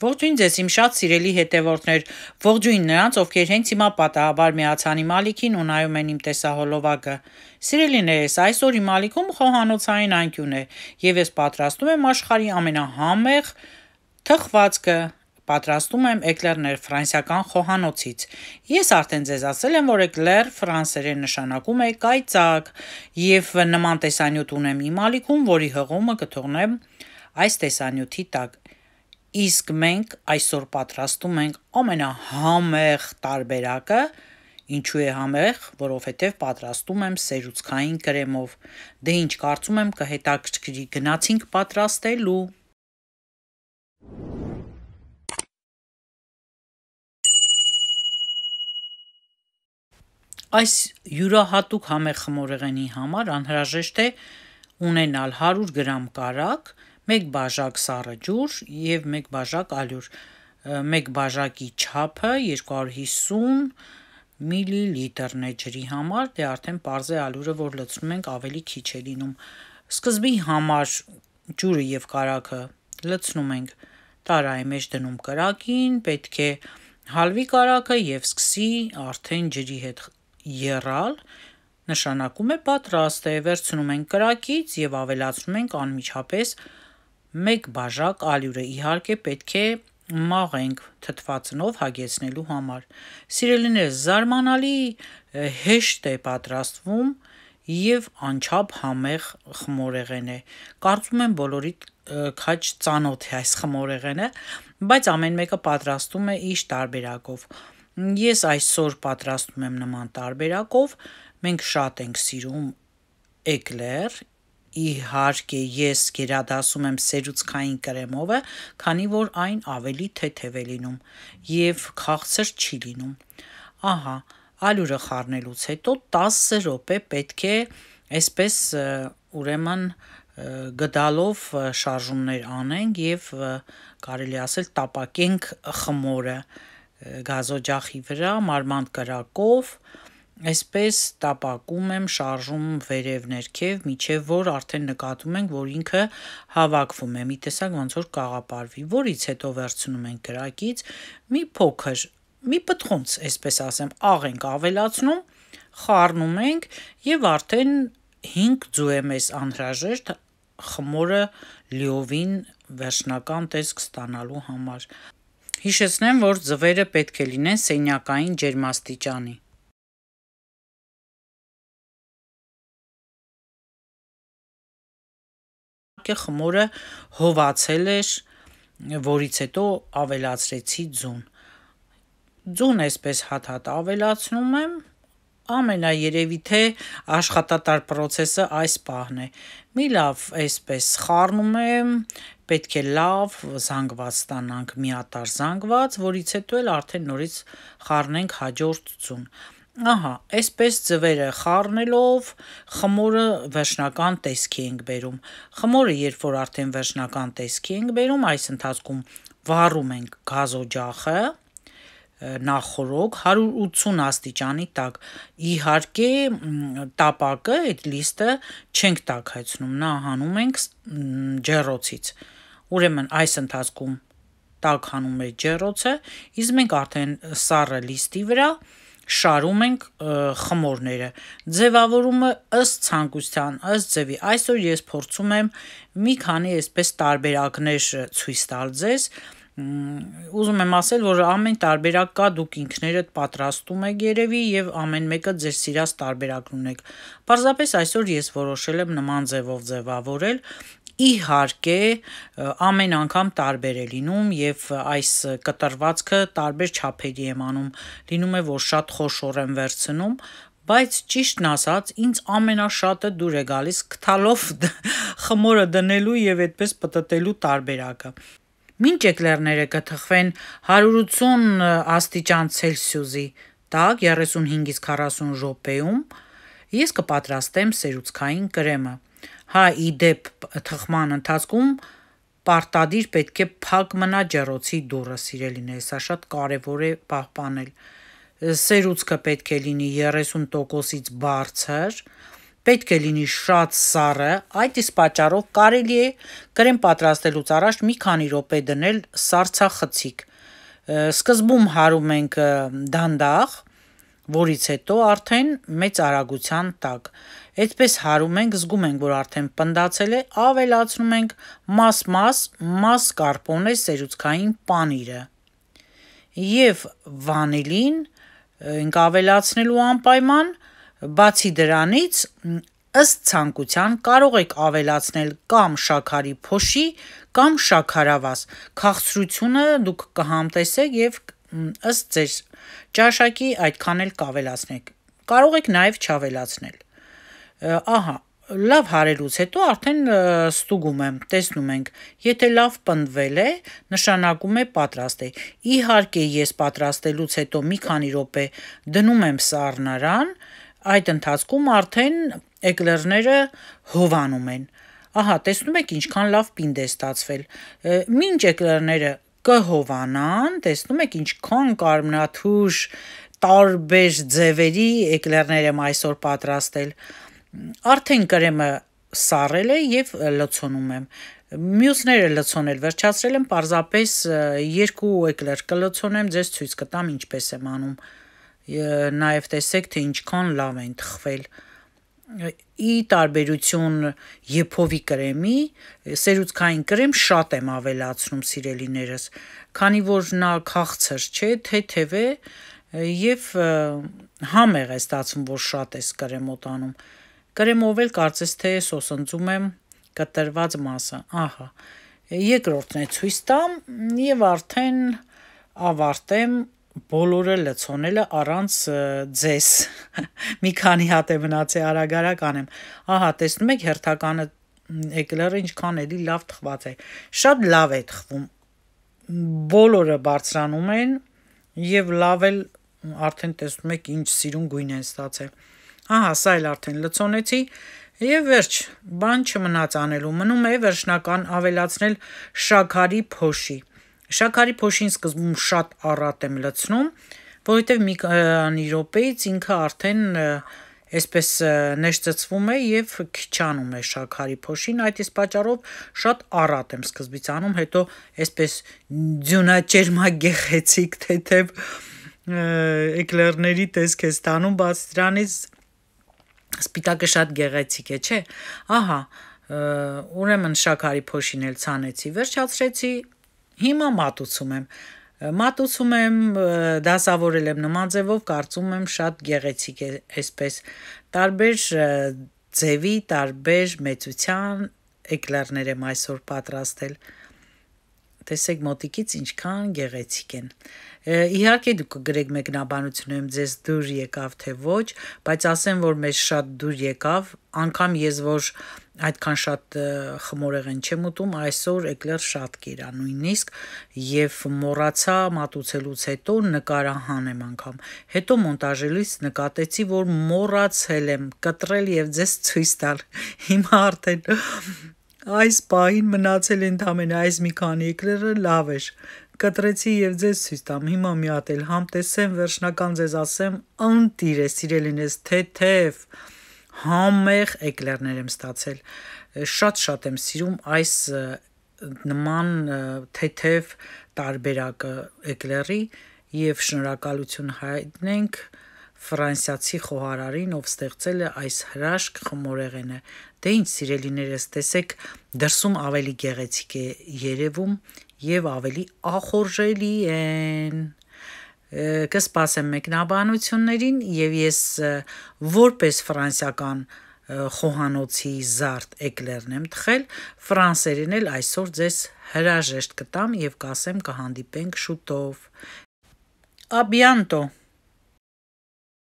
Ողջույն ձեզ իմ շատ սիրելի հետևորդներ։ Ողջույն նրանց, ովքեր հենց հիմա պատահաբար միացան իմ ալիքին ու նայում են իմ տեսահոլովակը։ Սիրելիներս, այսօր իմ ալիքում խոհանոցային անկյուն է, եւ ես պատրաստում եմ աշխարհի ամենահամեղ թխվածքը պատրաստում եմ էկլերներ ֆրանսիական խոհանոցից։ Ես արդեն ձեզ ասել եմ, որ էկլեր ֆրանսերեն նշանակում է կայծակ, եւ նման տեսանյութ ունեմ իմ ալիքում, որի հղումը կթողնեմ այս տեսանյութի տակ։ Իսկ մենք այսօր պատրաստում ենք ամենահամեղ տարբերակը, ինչու է համեղ, որովհետև պատրաստում եմ սերուցքային կրեմով։ Դե ինչ կարծում եմ կհետաքրքրի, գնացինք պատրաստելու։ Այս յուրահատուկ համեղ խմորեղենի համար անհրաժեշտ է ունենալ 100 գրամ կարակ, 1 1 բաժակ սառը ջուր եւ 1 բաժակ ալյուր։ 1 բաժակի չափը 250 միլիլիտրն է ջրի համար, դե արդեն parz է ալյուրը, որ լցնում ենք, ավելի քիչ է լինում։ Սկզբի համար ջուրը եւ կարակը լցնում ենք տարայի մեջ դնում կրակին, պետք է հալվի կարակը եւ սկսի արդեն ջրի հետ եռալ, նշանակում է պատրաստ է, վերցնում ենք կրակից եւ ավելացնում ենք անմիջապես 1 մեկ բաժակ ալյուրը իհարկե պետք է մաղենք թթվածնով հագեցնելու համար։ Սիրելիներ, զարմանալի հեշտ է պատրաստվում եւ անչափ համեղ խմորեղեն է։ Կարծում եմ բոլորիդ քաչ ծանոթ է այս խմորեղենը, բայց ամեն մեկը պատրաստում է իր տարբերակով։ Ես այսօր պատրաստում եմ նման տարբերակով։ Մենք շատ ենք սիրում էկլեր, իհարկե ես գերադասում եմ սերուցքային կրեմովը, քանի որ այն ավելի թեթև է լինում եւ քաղցր չի լինում։ Ահա, ալյուրը խառնելուց հետո 10 րոպե պետք է այսպես ուրեմն գդալով շարժումներ անենք եւ կարելի ասել տապակենք խմորը գազոջախի վրա մարմանդ կրակով Էսպես տապակում եմ, շարժում վերև ներքև, մինչև որ արդեն նկատում ենք, որ ինքը հավաքվում է, մի տեսակ ոնց որ կաղապարվի, որից հետո վերցնում ենք գրակից, մի փոքր, մի պտխոնց, այսպես ասեմ, աղ ենք ավելացնում, խառնում ենք եւ արդեն 5 ձուեմ էս անհրաժեշտ խմորը լիովին վերջնական տեսք ստանալու համար։ Հիշեցնեմ, որ ձվերը պետք է լինեն սենյակային ջերմաստիճանի։ իհարկե խմորը հովացել էր, որից հետո ավելացրեցի ձուն։ Ձուն էսպես հատ-հատ ավելացնում եմ, ամենաերևի թե աշխատատար process-ը այս պահն է։ Մի լավ էսպես խառնում եմ, պետք է լավ զանգված ստանանք, մի հատ զանգված, որից հետո էլ արդեն նորից խառնենք հաջորդ ձուն։ Ահա, այսպես ձվերը խառնելով խմորը վերջնական տեսքի ենք բերում։ Խմորը, երբ որ արդեն վերջնական տեսքի ենք բերում, այս ընթացքում վառում ենք գազօջախը, նախորոք 180 աստիճանի տակ։ Իհարկե տապակը, այդ լիստը չենք տակացնում, նա հանում ենք ջեռոցից։ Ուրեմն այս ընթացքում տակ հանում է ջեռոցը, իսկ մենք արդեն սառը լիստի վրա շարում ենք խմորները։ Ձևավորումը ըստ ցանկության, ըստ ձևի։ Այսօր ես փորձում եմ մի քանի այսպես տարբերակներ ցույց տալ ձեզ։ Ուզում եմ ասել, որ ամեն տարբերակ կա, դուք ինքներդ պատրաստում եք երևի եւ ամեն մեկը ձեր սիրած տարբերակն ունեք։ Պարզապես այսօր ես որոշել եմ նման ձևով ձևավորել իհարկե ամեն անգամ տարբեր է լինում եւ այս կտրվածքը տարբեր չափերի եմ անում։ Լինում է, որ շատ խոշոր եմ վերցնում, բայց ճիշտն ասած ինձ ամենաշատը դուր է գալիս քթալով խմորը դնելու եւ այդպես պտտելու տարբերակը։ Մինչ էկլերները կթխվեն 180 աստիճան Ցելսիուսի, տակ 35-ից 40 րոպեում, ես կպատրաստեմ սերուցքային կրեմը հա իդեպ թխման ընթացքում պարտադիր պետք է փակ մնա ջեռոցի դուռը սիրելիներ սա շատ կարևոր է պահպանել սերուցքը պետք է լինի 30%-ից բարձր պետք է լինի շատ սառը այդ իսկ պատճառով կարելի է կրեմ պատրաստելուց առաջ մի քանի րոպե դնել սառցախցիկ սկզբում հարում ենք դանդաղ, որից հետո արդեն մեծ արագության տակ։ Այդպես հարում ենք, զգում ենք, որ արդեն պնդացել է, ավելացնում ենք մաս-մաս, մաս կարպոն է սերուցքային պանիրը եւ վանիլին ենք ավելացնելու անպայման, բացի դրանից ըստ ցանկության կարող եք ավելացնել կամ շաքարի փոշի կամ շաքարավազ։ Քաղցրությունը դուք կհամտեսեք եւ ըստ ձեր ճաշակի այդքան էլ կավելացնեք։ Կարող եք նաեւ չավելացնել ահա լավ հարելուց հետո արդեն ստուգում եմ, տեսնում ենք, եթե լավ պնդվել է, նշանակում է պատրաստ է։ Իհարկե, ես պատրաստելուց հետո մի քանի րոպե դնում եմ սառնարան, այդ ընթացքում արդեն էկլերները հովանում են։ Ահա, տեսնում եք ինչքան լավ պինդ է ստացվել։ Մինչ էկլերները կհովանան, տեսնում եք ինչքան կարմնաթուր տարբեր ձևերի էկլերներ եմ այսօր պատրաստել։ Արդեն կրեմը սառել է եւ լցոնում եմ։ Մյուսները լցոնել վերջացրել եմ, parzapes երկու էկլեր կլցոնեմ, ձեզ ցույց կտամ ինչպես եմ անում։ Նաեւ տեսեք թե ինչքան լավ են թխվել ի տարբերություն եփովի կրեմի, սերուցքային կրեմ շատ եմ ավելացնում սիրելիներս, քանի որ նա քաղցր չէ, թեթև է եւ համեղ է ստացվում, որ շատ էս կրեմոտ անում։ Կրեմով էլ կարծես թե սոսնձում եմ կտրված մասը։ Ահա։ Երկրորդն է ցույց տամ եւ արդեն ավարտեմ բոլորը լցոնելը առանց ձես։ Մի քանի հատ է մնացի արագարակ անեմ։ Ահա, տեսնում եք հերթականը էկլերը ինչքան էլի լավ թխված է։ Շատ լավ է թխվում։ Բոլորը բարձրանում են եւ լավ էլ արդեն տեսնում եք ինչ սիրուն գույն են ստացել։ Ահա, սա էլ արդեն լցոնեցի եւ վերջ, բան չմնաց անելու։ Մնում է վերջնական ավելացնել շաքարի փոշի։ Շաքարի փոշին սկզբում շատ առատ եմ լցնում, որովհետեւ մի քանի րոպեից ինքը արդեն այսպես ներծծվում է եւ քիչանում է շաքարի փոշին այդ իսկ պատճառով շատ առատ եմ սկզբից անում հետո այսպես ձյունաճերմագեղեցիկ թեթև էկլերների տեսք է ստանում բաց դրանից Սպիտակը շատ գեղեցիկ է, չէ։ Ահա, ուրեմն շաքարի փոշին էլ ցանեցի, վերջացրեցի։ Հիմա մատուցում եմ։ Մատուցում եմ, դասավորել եմ նման ձևով, կարծում եմ շատ գեղեցիկ է այսպես։ Տարբեր ձևի, տարբեր մեծության էկլերներ եմ այսօր պատրաստել տեսեք մոտիկից ինչքան գեղեցիկ են։ Իհարկե դուք կգրեք մեկնաբանությունը եմ ձեզ դուր եկավ թե ոչ, բայց ասեմ որ մեզ շատ դուր եկավ, անկամ ես որ այդքան շատ խմորեղեն չեմ ուտում, այսօր էկլեր շատ կերա նույնիսկ եւ մոռացա մատուցելուց հետո նկարահան եմ անգամ։ Հետո մոնտաժելիս նկատեցի, որ մոռացել եմ կտրել եւ ձեզ ցույց տալ։ Հիմա արդեն Այս պահին մնացել են ամեն այս մի քանի էկրերը լավ էր։ Կտրեցի եւ ձեզ ցույց տամ։ Հիմա մի հատ էլ համ տեսեմ վերջնական ձեզ ասեմ, ընտիր է սիրելինես թեթև համեղ էկլերներ եմ ստացել։ Շատ-շատ եմ սիրում այս նման թեթև տարբերակը էկլերի եւ շնորհակալություն հայտնենք ֆրանսիացի խոհարարին, ով ստեղծել է այս հրաշք խմորեղենը։ Դե ինչ սիրելիներս, տեսեք, դրսում ավելի գեղեցիկ է երևում եւ ավելի ախորժելի են կսպասեմ մեկնաբանություններին եւ ես որպես ֆրանսիական խոհանոցի զարդ էկլերն եմ թխել ֆրանսերեն էլ այսօր ձեզ հրաժեշտ կտամ եւ կասեմ կհանդիպենք շուտով Abianto